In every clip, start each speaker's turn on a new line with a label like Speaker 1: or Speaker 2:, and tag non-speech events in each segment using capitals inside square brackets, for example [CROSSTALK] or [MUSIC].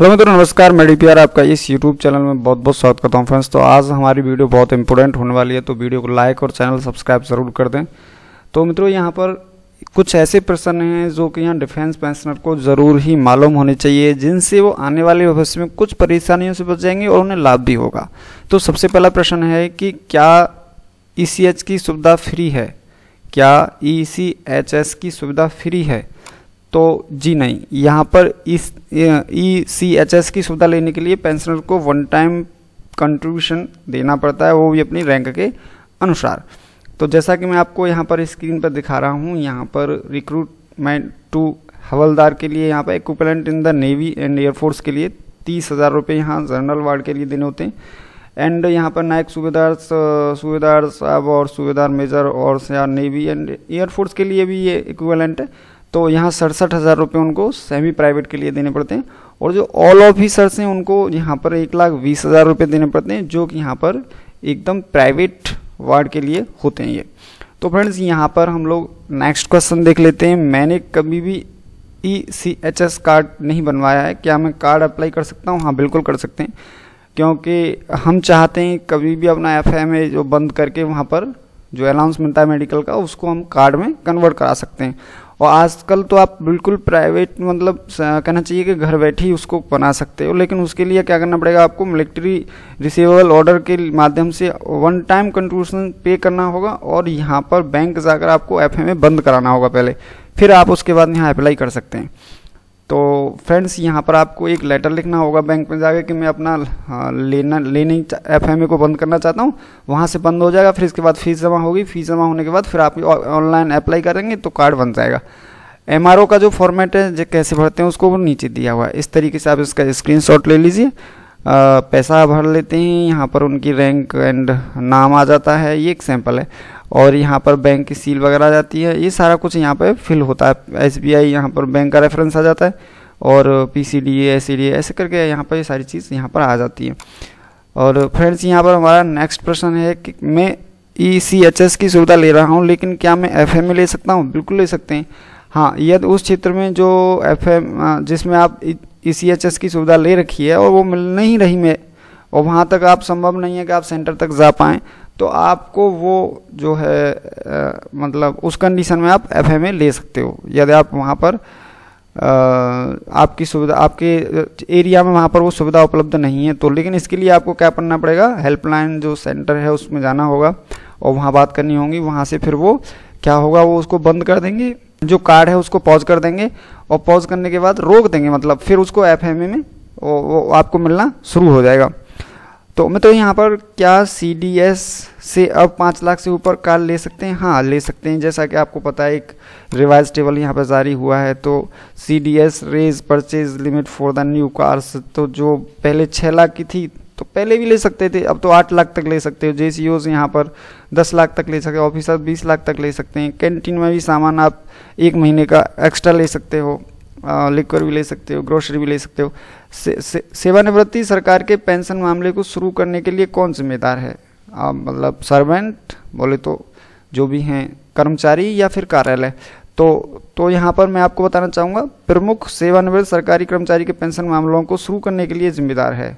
Speaker 1: hello मित्रों नमस्कार मैं डी पी आर आपका इस यूट्यूब चैनल में बहुत बहुत स्वागत करता हूं फ्रेंड्स तो आज हमारी वीडियो बहुत इंपॉर्टेंट होने वाली है तो वीडियो को लाइक और चैनल सब्सक्राइब ज़रूर कर दें तो मित्रों यहां पर कुछ ऐसे प्रश्न हैं जो कि यहाँ डिफेंस पेंशनर को ज़रूर ही मालूम होने चाहिए जिनसे वो आने वाले भविष्य में कुछ परेशानियों से बच जाएंगे और उन्हें लाभ भी होगा तो सबसे पहला प्रश्न है कि क्या ई e की सुविधा फ्री है क्या ई e की सुविधा फ्री है तो जी नहीं यहाँ पर इस ई सी एच एस की सुविधा लेने के लिए पेंशनर को वन टाइम कंट्रीब्यूशन देना पड़ता है वो भी अपनी रैंक के अनुसार तो जैसा कि मैं आपको यहाँ पर स्क्रीन पर दिखा रहा हूँ यहाँ पर रिक्रूटमेंट टू हवलदार के लिए यहाँ पर equivalent in the navy and air force के लिए तीस हज़ार रुपये यहाँ जनरल वार्ड के लिए देने होते हैं एंड यहाँ पर नायक सूबेदार सूबेदार साहब और सूबेदार मेजर और नेवी एंड एयरफोर्स के लिए भी ये इक्विवेलेंट है तो यहाँ सड़सठ हज़ार रुपये उनको सेमी प्राइवेट के लिए देने पड़ते हैं और जो ऑल ऑफिसर्स हैं उनको यहाँ पर एक लाख बीस हज़ार रुपये देने पड़ते हैं जो कि यहाँ पर एकदम प्राइवेट वार्ड के लिए होते हैं ये तो फ्रेंड्स यहाँ पर हम लोग नेक्स्ट क्वेश्चन देख लेते हैं मैंने कभी भी E C H S card नहीं बनवाया है क्या मैं कार्ड अप्लाई कर सकता हूँ हाँ बिल्कुल कर सकते हैं क्योंकि हम चाहते हैं कभी भी अपना एफ एम ए जो बंद करके वहाँ पर जो अलाउंस मिलता है मेडिकल का उसको हम कार्ड में कन्वर्ट करा सकते हैं और आजकल तो आप बिल्कुल प्राइवेट मतलब कहना चाहिए कि घर बैठे ही उसको बना सकते हो लेकिन उसके लिए क्या करना पड़ेगा आपको मिलिट्री रिसीवेबल ऑर्डर के माध्यम से वन टाइम कंट्रीब्यूशन पे करना होगा और यहाँ पर बैंक जाकर आपको एफ बंद कराना होगा पहले फिर आप उसके बाद यहाँ अप्लाई कर सकते हैं तो फ्रेंड्स यहाँ पर आपको एक लेटर लिखना होगा बैंक में जाकर कि मैं अपना हाँ, लेना लेने एफ को बंद करना चाहता हूँ वहाँ से बंद हो जाएगा फिर इसके बाद फीस जमा होगी फीस जमा होने के बाद फिर आप ऑनलाइन अप्लाई करेंगे तो कार्ड बन जाएगा एम का जो फॉर्मेट है जो कैसे भरते हैं उसको वो नीचे दिया हुआ है इस तरीके से आप इसका स्क्रीन ले लीजिए पैसा भर लेते हैं यहाँ पर उनकी रैंक एंड नाम आ जाता है ये एक सैम्पल है और यहाँ पर बैंक की सील वगैरह आ जाती है ये सारा कुछ यहाँ पर फिल होता है एस बी आई यहाँ पर बैंक का रेफरेंस आ जाता है और P C D A C D ऐसे करके यहाँ पर ये सारी चीज़ यहाँ पर आ जाती है और फ्रेंड्स यहाँ पर हमारा नेक्स्ट प्रश्न है कि मैं ई सी एच एस की सुविधा ले रहा हूँ लेकिन क्या मैं एफ एम ले सकता हूँ बिल्कुल ले सकते हैं हाँ यदि उस क्षेत्र में जो एफ एम हाँ, जिसमें आप ई सी एच एस की सुविधा ले रखी है और वो मिल नहीं रही मैं और वहाँ तक आप संभव नहीं है कि आप सेंटर तक जा पाएँ तो आपको वो जो है आ, मतलब उस कंडीशन में आप एफ ए ले सकते हो यदि आप वहाँ पर आ, आपकी सुविधा आपके एरिया में वहाँ पर वो सुविधा उपलब्ध नहीं है तो लेकिन इसके लिए आपको क्या करना पड़ेगा हेल्पलाइन जो सेंटर है उसमें जाना होगा और वहाँ बात करनी होगी वहाँ से फिर वो क्या होगा वो उसको बंद कर देंगे जो कार्ड है उसको पॉज कर देंगे और पॉज करने के बाद रोक देंगे मतलब फिर उसको एफ ए में वो, वो आपको मिलना शुरू हो जाएगा तो मैं तो यहाँ पर क्या सी डी एस से अब पाँच लाख से ऊपर कार ले सकते हैं हाँ ले सकते हैं जैसा कि आपको पता है एक रिवाइज टेबल यहाँ पर जारी हुआ है तो C D S raise purchase limit for the new cars तो जो पहले छः लाख की थी तो पहले भी ले सकते थे अब तो आठ लाख तक ले सकते हो जे सी ओज यहाँ पर दस लाख तक ले सकते हो ऑफिसर बीस लाख तक ले सकते हैं कैंटीन में भी सामान आप एक महीने का एक्स्ट्रा ले सकते हो लिक्वर भी ले सकते हो ग्रोसरी भी ले सकते हो से, से, सेवानिवृत्ति सरकार के पेंशन मामले को शुरू करने के लिए कौन जिम्मेदार है आप मतलब सर्वेंट बोले तो जो भी हैं कर्मचारी या फिर कार्यालय तो तो यहाँ पर मैं आपको बताना चाहूँगा प्रमुख सेवानिवृत्त सरकारी कर्मचारी के पेंशन मामलों को शुरू करने के लिए जिम्मेदार है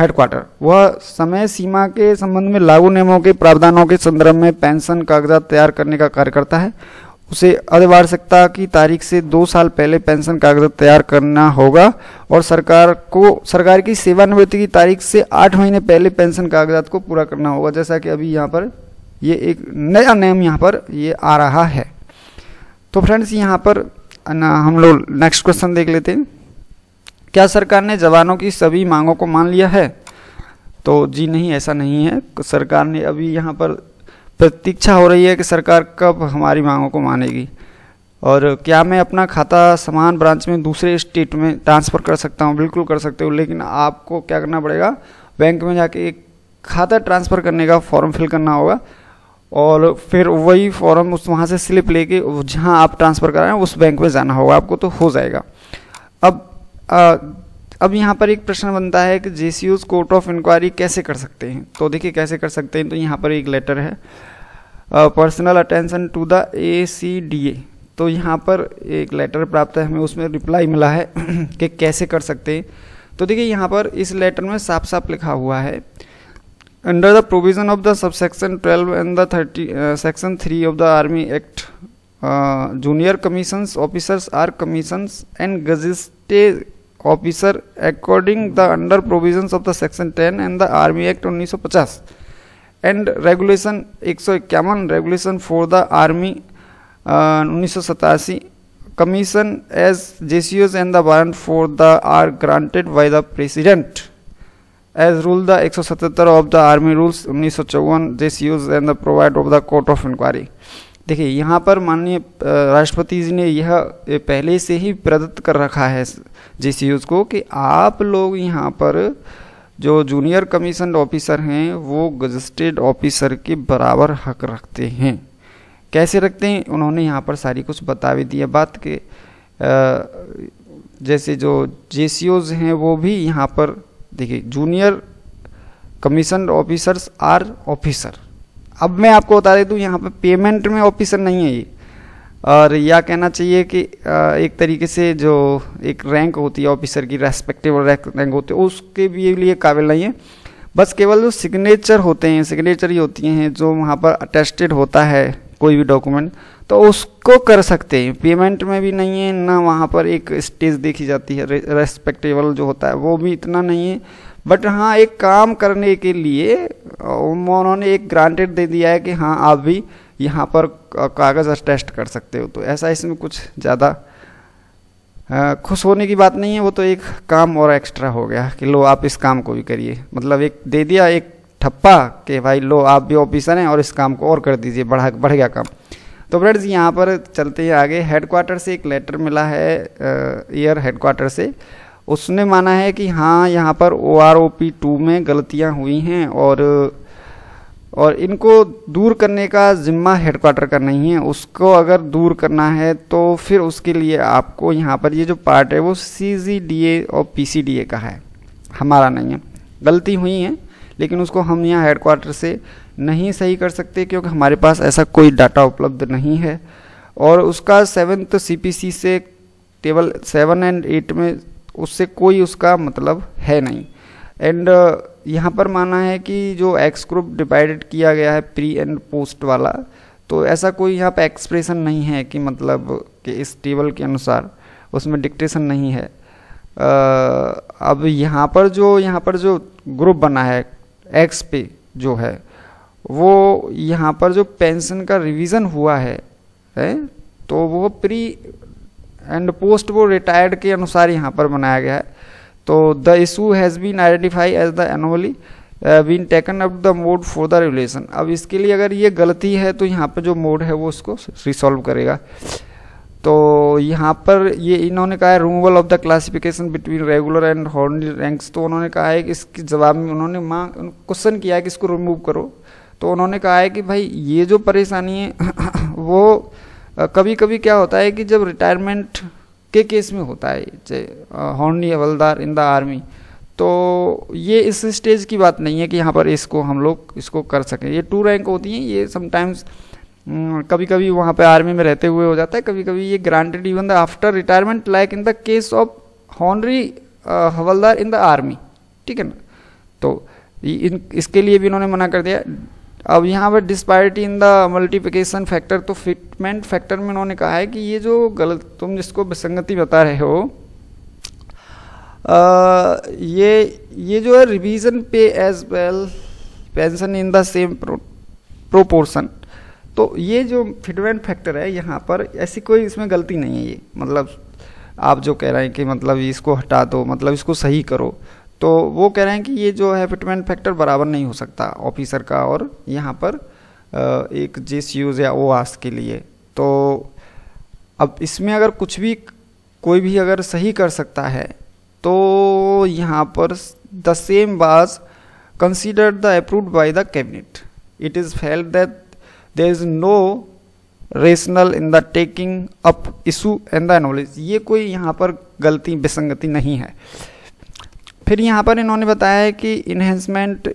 Speaker 1: हेडक्वार्टर वह समय सीमा के संबंध में लागू नियमों के प्रावधानों के संदर्भ में पेंशन कागजात तैयार करने का कार्य करता है उसे अधिवार्षिकता की तारीख से दो साल पहले पेंशन कागज तैयार करना होगा और सरकार को सरकार की सेवानिवृत्ति की तारीख से आठ महीने पहले पेंशन कागजात को पूरा करना होगा जैसा कि अभी यहाँ पर ये एक नया नियम यहाँ पर ये आ रहा है तो फ्रेंड्स यहाँ पर ना हम लोग नेक्स्ट क्वेश्चन देख लेते हैं क्या सरकार ने जवानों की सभी मांगों को मान लिया है तो जी नहीं ऐसा नहीं है सरकार ने अभी यहाँ पर प्रतीक्षा हो रही है कि सरकार कब हमारी मांगों को मानेगी और क्या मैं अपना खाता समान ब्रांच में दूसरे स्टेट में ट्रांसफ़र कर सकता हूँ बिल्कुल कर सकते हो लेकिन आपको क्या करना पड़ेगा बैंक में जाके एक खाता ट्रांसफ़र करने का फॉर्म फिल करना होगा और फिर वही फॉर्म उस वहाँ से स्लिप लेके जहाँ आप ट्रांसफ़र कर रहे हैं उस बैंक में जाना होगा आपको तो हो जाएगा अब आ, अब यहाँ पर एक प्रश्न बनता है कि जे कोर्ट ऑफ इंक्वायरी कैसे कर सकते हैं तो देखिए कैसे कर सकते हैं तो यहाँ पर एक लेटर है personal attention to the A C D A तो यहाँ पर एक लेटर प्राप्त है हमें उसमें रिप्लाई मिला है [CLEARS THROAT] कि कैसे कर सकते हैं तो देखिए यहाँ पर इस लेटर में साफ साफ लिखा हुआ है under the provision of the sub section twelve and the thirty section three of the army act junior commissions officers are commissions and gazetted officer according the under provision of the section ten and the army act पचास and regulation एक सौ इक्यावन regulation for the army उन्नीस सौ commission as Os and the warrant for the are granted by the president as rule the एक सौ सतहत्तर of the army rules उन्नीस सौ चौवन J C Os and the provide of the court of inquiry देखिए यहाँ पर माननीय uh, राष्ट्रपति जी ने यह पहले से ही प्रदत्त कर रखा है जे सी को कि आप लोग यहाँ पर जो जूनियर कमीशन ऑफिसर हैं वो गजस्टेड ऑफिसर के बराबर हक रखते हैं कैसे रखते हैं उन्होंने यहाँ पर सारी कुछ बता भी दिया बात के जैसे जो जे हैं वो भी यहाँ पर देखिए junior commission officers are officer अब मैं आपको बता देता हूँ यहाँ पर पेमेंट में ऑफिसर नहीं है ये और या कहना चाहिए कि एक तरीके से जो एक रैंक होती है ऑफिसर की रेस्पेक्टेबल रैंक होती है उसके भी लिए काबिल नहीं है बस केवल जो सिग्नेचर होते हैं सिग्नेचर ही होती हैं जो वहाँ पर अटेस्टेड होता है कोई भी डॉक्यूमेंट तो उसको कर सकते हैं पेमेंट में भी नहीं है ना वहाँ पर एक स्टेज देखी जाती है रेस्पेक्टेबल जो होता है वो भी इतना नहीं है बट हाँ एक काम करने के लिए उन्होंने एक ग्रांटेड दे दिया है कि हाँ आप भी यहाँ पर कागज़ अटेस्ट कर सकते हो तो ऐसा इसमें कुछ ज़्यादा खुश होने की बात नहीं है वो तो एक काम और एक्स्ट्रा हो गया कि लो आप इस काम को भी करिए मतलब एक दे दिया एक ठप्पा कि भाई लो आप भी ऑफिसर हैं और इस काम को और कर दीजिए बढ़ा बढ़ गया काम तो फ्रेंड्स यहाँ पर चलते हैं आगे हेडक्वार्टर से एक लेटर मिला है ईयर हेडक्वार्टर से उसने माना है कि हाँ यहाँ पर O R O P two में गलतियाँ हुई हैं और और इनको दूर करने का ज़िम्मा हेडक्वार्टर का नहीं है उसको अगर दूर करना है तो फिर उसके लिए आपको यहाँ पर ये जो पार्ट है वो सी और पी का है हमारा नहीं है गलती हुई है लेकिन उसको हम यहाँ हेडक्वार्टर से नहीं सही कर सकते क्योंकि हमारे पास ऐसा कोई डाटा उपलब्ध नहीं है और उसका सेवन्थ सी से टेबल सेवन एंड एट में उससे कोई उसका मतलब है नहीं एंड यहाँ पर माना है कि जो एक्स ग्रुप डिवाइडेड किया गया है प्री एंड पोस्ट वाला तो ऐसा कोई यहाँ पर एक्सप्रेशन नहीं है कि मतलब कि इस टेबल के अनुसार उसमें डिक्टेशन नहीं है आ, अब यहाँ पर जो यहाँ पर जो ग्रुप बना है एक्स पे जो है वो यहाँ पर जो पेंशन का रिवीजन हुआ है, है तो वो प्री एंड पोस्ट वो रिटायर्ड के अनुसार यहाँ पर बनाया गया है तो the issue has been identified as the anomaly been taken up the mode for the relation अब इसके लिए अगर ये गलती है तो यहाँ पर जो मोड है वो उसको रिसॉल्व करेगा तो यहाँ पर ये इन्होंने कहा है removal of the classification between regular and honorary ranks तो उन्होंने कहा है कि इसके जवाब में उन्होंने मांग क्वेश्चन किया है कि इसको रिमूव करो तो उन्होंने कहा है कि भाई ये जो परेशानी है [LAUGHS] वो uh, कभी कभी क्या होता है कि जब रिटायरमेंट के केस में होता है हॉर्नी हवलदार इन द आर्मी तो ये इस स्टेज की बात नहीं है कि यहाँ पर इसको हम लोग इसको कर सकें ये टू रैंक होती हैं ये समटाइम्स हम्म, कभी कभी वहाँ पर आर्मी में रहते हुए हो जाता है कभी कभी ये granted even the after retirement like in the case of honorary havildar in the army ठीक है ना तो इन इसके लिए भी इन्होंने मना कर दिया अब यहाँ पर disparity in the multiplication factor तो फिटमेंट फैक्टर में उन्होंने कहा है कि ये जो गलत तुम जिसको विसंगति बता रहे हो आ, ये ये जो है revision pay as well pension in the same proportion तो ये जो फिटमेंट फैक्टर है यहाँ पर ऐसी कोई इसमें गलती नहीं है ये मतलब आप जो कह रहे हैं कि मतलब इसको हटा दो मतलब इसको सही करो तो वो कह रहे हैं कि ये जो है फिटमेंट फैक्टर बराबर नहीं हो सकता ऑफिसर का और यहाँ पर एक जिस यूज़ या ओ आस के लिए तो अब इसमें अगर कुछ भी कोई भी अगर सही कर सकता है तो यहाँ पर the same was considered the approve by the cabinet it is felt that there is no rational in the taking up issue and the knowledge ये कोई यहाँ पर गलती विसंगति नहीं है फिर यहाँ पर इन्होंने बताया कि enhancement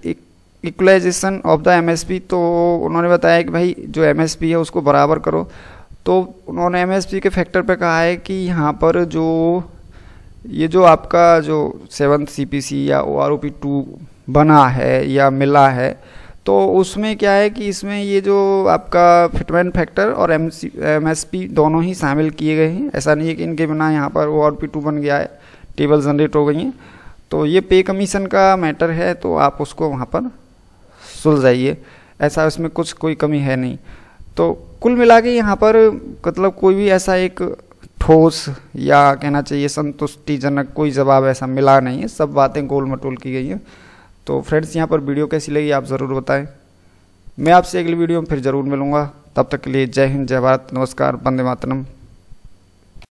Speaker 1: equalization of the MSP तो उन्होंने बताया कि भाई जो एमएसपी है उसको बराबर करो तो उन्होंने एमएसपी के फैक्टर पे कहा है कि यहाँ पर जो ये जो आपका जो सेवन सी या O R O P two बना है या मिला है तो उसमें क्या है कि इसमें ये जो आपका फिटमेंट फैक्टर और एम सी दोनों ही शामिल किए गए हैं ऐसा नहीं है कि इनके बिना यहाँ पर ओ आर पी टू बन गया है टेबल जनरेट हो गई हैं तो ये पे कमीशन का मैटर है तो आप उसको वहाँ पर सुलझाइए ऐसा उसमें कुछ कोई कमी है नहीं तो कुल मिला के यहाँ पर मतलब कोई भी ऐसा एक ठोस या कहना चाहिए संतुष्टिजनक कोई जवाब ऐसा मिला नहीं है सब बातें गोल मटोल की गई हैं तो फ्रेंड्स यहाँ पर वीडियो कैसी लगी आप ज़रूर बताएं मैं आपसे अगली वीडियो में फिर ज़रूर मिलूँगा तब तक के लिए जय हिंद जय भारत नमस्कार वंदे मातरम